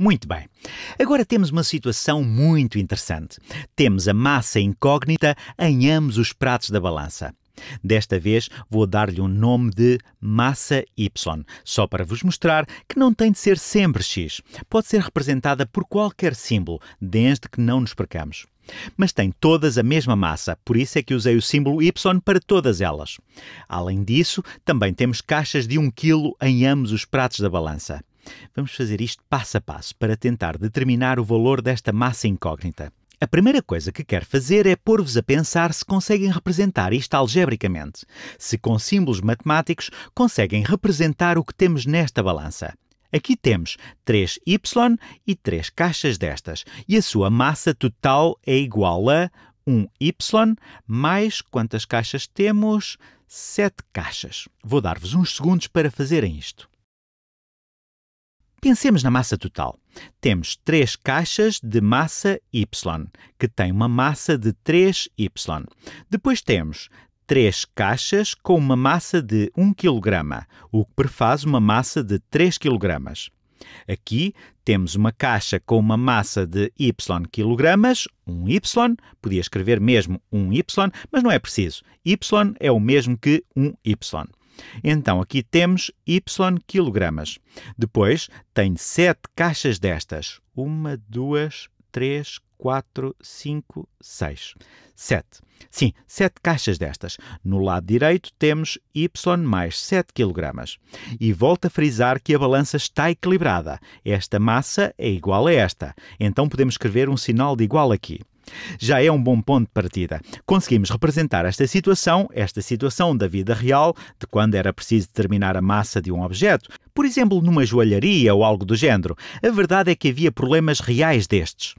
Muito bem. Agora temos uma situação muito interessante. Temos a massa incógnita em ambos os pratos da balança. Desta vez vou dar-lhe um nome de massa Y, só para vos mostrar que não tem de ser sempre X. Pode ser representada por qualquer símbolo, desde que não nos percamos. Mas tem todas a mesma massa, por isso é que usei o símbolo Y para todas elas. Além disso, também temos caixas de 1 kg em ambos os pratos da balança. Vamos fazer isto passo a passo para tentar determinar o valor desta massa incógnita. A primeira coisa que quero fazer é pôr-vos a pensar se conseguem representar isto algebricamente, se com símbolos matemáticos conseguem representar o que temos nesta balança. Aqui temos 3y e 3 caixas destas, e a sua massa total é igual a 1y mais quantas caixas temos? 7 caixas. Vou dar-vos uns segundos para fazerem isto. Pensemos na massa total. Temos três caixas de massa Y, que têm uma massa de 3Y. Depois temos três caixas com uma massa de 1 kg, o que prefaz uma massa de 3 kg. Aqui temos uma caixa com uma massa de y kg, um y, podia escrever mesmo um y, mas não é preciso. y é o mesmo que um y. Então aqui temos Y quilogramas. Depois tem sete caixas destas. Uma, duas, três, quatro, cinco, seis, sete. Sim, sete caixas destas. No lado direito temos Y mais sete kg. E volto a frisar que a balança está equilibrada. Esta massa é igual a esta. Então podemos escrever um sinal de igual aqui. Já é um bom ponto de partida. Conseguimos representar esta situação, esta situação da vida real, de quando era preciso determinar a massa de um objeto, por exemplo, numa joalharia ou algo do género. A verdade é que havia problemas reais destes.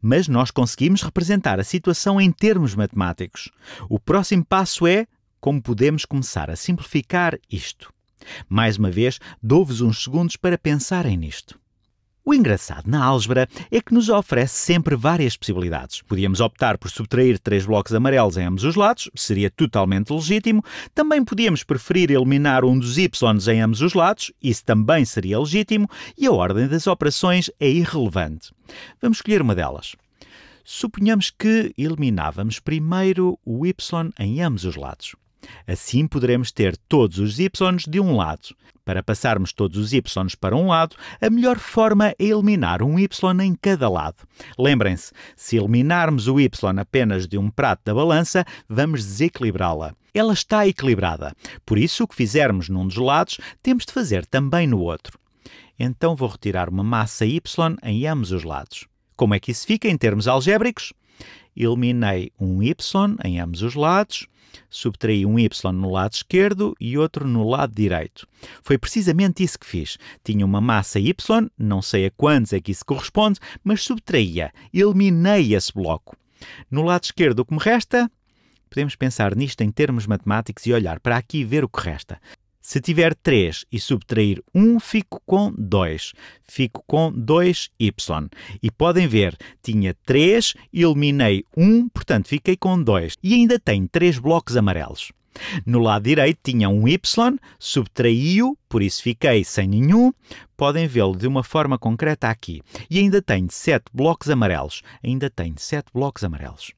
Mas nós conseguimos representar a situação em termos matemáticos. O próximo passo é como podemos começar a simplificar isto. Mais uma vez, dou-vos uns segundos para pensarem nisto. O engraçado na álgebra é que nos oferece sempre várias possibilidades. Podíamos optar por subtrair três blocos amarelos em ambos os lados, seria totalmente legítimo. Também podíamos preferir eliminar um dos y em ambos os lados, isso também seria legítimo. E a ordem das operações é irrelevante. Vamos escolher uma delas. Suponhamos que eliminávamos primeiro o y em ambos os lados. Assim poderemos ter todos os y de um lado. Para passarmos todos os y para um lado, a melhor forma é eliminar um y em cada lado. Lembrem-se, se eliminarmos o y apenas de um prato da balança, vamos desequilibrá-la. Ela está equilibrada, por isso o que fizermos num dos lados, temos de fazer também no outro. Então vou retirar uma massa y em ambos os lados. Como é que isso fica em termos algébricos? eliminei um y em ambos os lados, subtraí um y no lado esquerdo e outro no lado direito. Foi precisamente isso que fiz. Tinha uma massa y, não sei a quantos é que isso corresponde, mas subtraía, eliminei esse bloco. No lado esquerdo, o que me resta? Podemos pensar nisto em termos matemáticos e olhar para aqui e ver o que resta. Se tiver 3 e subtrair 1, fico com 2. Fico com 2y. E podem ver, tinha 3, eliminei 1, portanto fiquei com 2. E ainda tenho 3 blocos amarelos. No lado direito tinha um y, subtraí-o, por isso fiquei sem nenhum. Podem vê-lo de uma forma concreta aqui. E ainda tenho 7 blocos amarelos. Ainda tenho 7 blocos amarelos.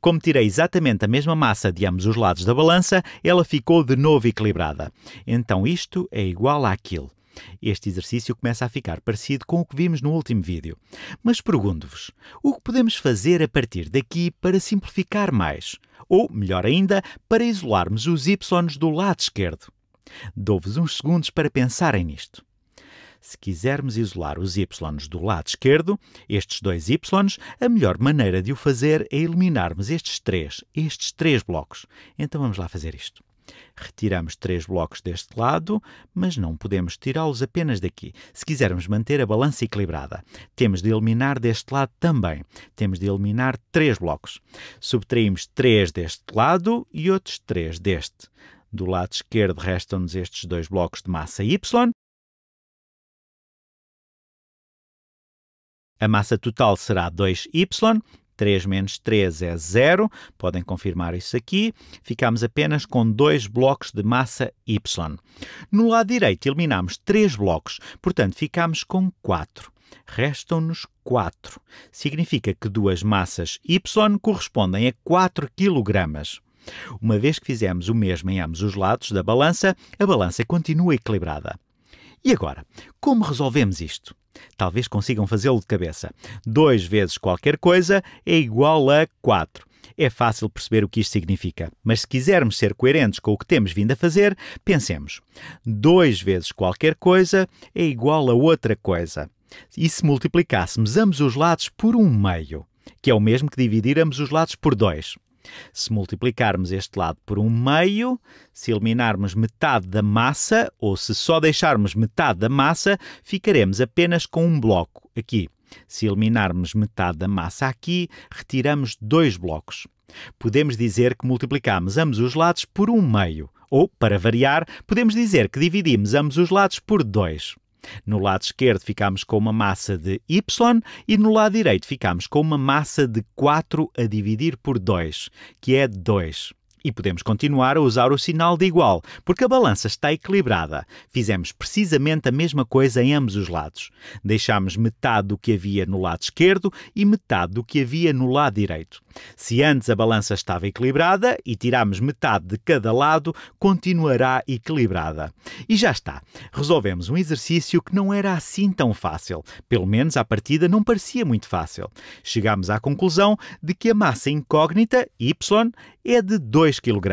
Como tirei exatamente a mesma massa de ambos os lados da balança, ela ficou de novo equilibrada. Então isto é igual àquilo. Este exercício começa a ficar parecido com o que vimos no último vídeo. Mas pergunto-vos, o que podemos fazer a partir daqui para simplificar mais? Ou, melhor ainda, para isolarmos os y do lado esquerdo? Dou-vos uns segundos para pensarem nisto. Se quisermos isolar os y do lado esquerdo, estes dois y, a melhor maneira de o fazer é eliminarmos estes três, estes três blocos. Então vamos lá fazer isto. Retiramos três blocos deste lado, mas não podemos tirá-los apenas daqui. Se quisermos manter a balança equilibrada, temos de eliminar deste lado também. Temos de eliminar três blocos. Subtraímos três deste lado e outros três deste. Do lado esquerdo restam-nos estes dois blocos de massa y A massa total será 2y, 3 menos 3 é zero. podem confirmar isso aqui. Ficamos apenas com dois blocos de massa y. No lado direito eliminamos três blocos, portanto ficamos com 4. Restam-nos 4. Significa que duas massas y correspondem a 4 kg. Uma vez que fizemos o mesmo em ambos os lados da balança, a balança continua equilibrada. E agora, como resolvemos isto? Talvez consigam fazê-lo de cabeça. 2 vezes qualquer coisa é igual a 4. É fácil perceber o que isto significa, mas se quisermos ser coerentes com o que temos vindo a fazer, pensemos: 2 vezes qualquer coisa é igual a outra coisa. E se multiplicássemos ambos os lados por um meio, que é o mesmo que dividir ambos os lados por 2. Se multiplicarmos este lado por um meio, se eliminarmos metade da massa, ou se só deixarmos metade da massa, ficaremos apenas com um bloco aqui. Se eliminarmos metade da massa aqui, retiramos dois blocos. Podemos dizer que multiplicamos ambos os lados por um meio, ou, para variar, podemos dizer que dividimos ambos os lados por dois. No lado esquerdo ficamos com uma massa de y e no lado direito ficamos com uma massa de 4 a dividir por 2, que é 2. E podemos continuar a usar o sinal de igual, porque a balança está equilibrada. Fizemos precisamente a mesma coisa em ambos os lados. Deixámos metade do que havia no lado esquerdo e metade do que havia no lado direito. Se antes a balança estava equilibrada e tirámos metade de cada lado, continuará equilibrada. E já está. Resolvemos um exercício que não era assim tão fácil. Pelo menos à partida não parecia muito fácil. Chegámos à conclusão de que a massa incógnita, y, é de 2 kg.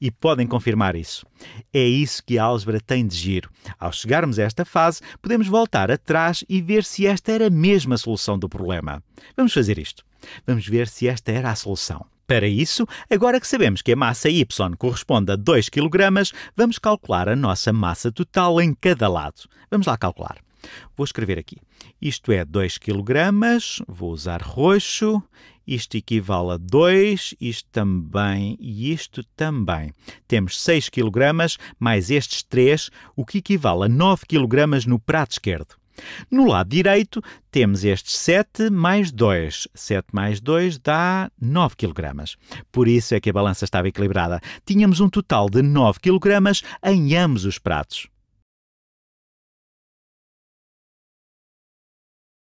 E podem confirmar isso. É isso que a álgebra tem de giro. Ao chegarmos a esta fase, podemos voltar atrás e ver se esta era mesmo a solução do problema. Vamos fazer isto. Vamos ver se esta era a solução. Para isso, agora que sabemos que a massa Y corresponde a 2 kg, vamos calcular a nossa massa total em cada lado. Vamos lá calcular. Vou escrever aqui. Isto é 2 kg, vou usar roxo, isto equivale a 2, isto também e isto também. Temos 6 kg mais estes 3, o que equivale a 9 kg no prato esquerdo. No lado direito, temos estes 7 mais 2. 7 mais 2 dá 9 kg. Por isso é que a balança estava equilibrada. Tínhamos um total de 9 kg em ambos os pratos.